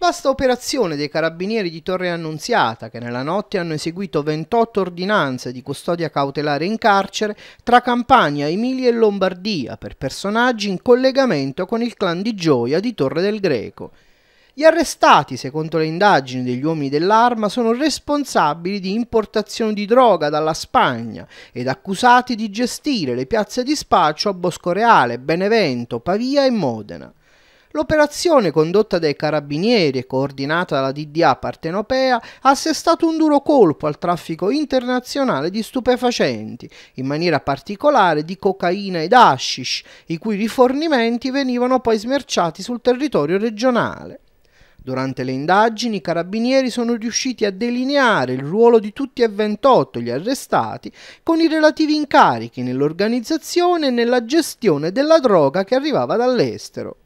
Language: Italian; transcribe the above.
Vasta operazione dei carabinieri di Torre Annunziata che nella notte hanno eseguito 28 ordinanze di custodia cautelare in carcere tra Campania, Emilia e Lombardia per personaggi in collegamento con il clan di Gioia di Torre del Greco. Gli arrestati, secondo le indagini degli uomini dell'arma, sono responsabili di importazione di droga dalla Spagna ed accusati di gestire le piazze di spaccio a Boscoreale, Benevento, Pavia e Modena. L'operazione condotta dai carabinieri e coordinata dalla DDA partenopea ha assestato un duro colpo al traffico internazionale di stupefacenti, in maniera particolare di cocaina ed hashish, i cui rifornimenti venivano poi smerciati sul territorio regionale. Durante le indagini i carabinieri sono riusciti a delineare il ruolo di tutti e 28 gli arrestati con i relativi incarichi nell'organizzazione e nella gestione della droga che arrivava dall'estero.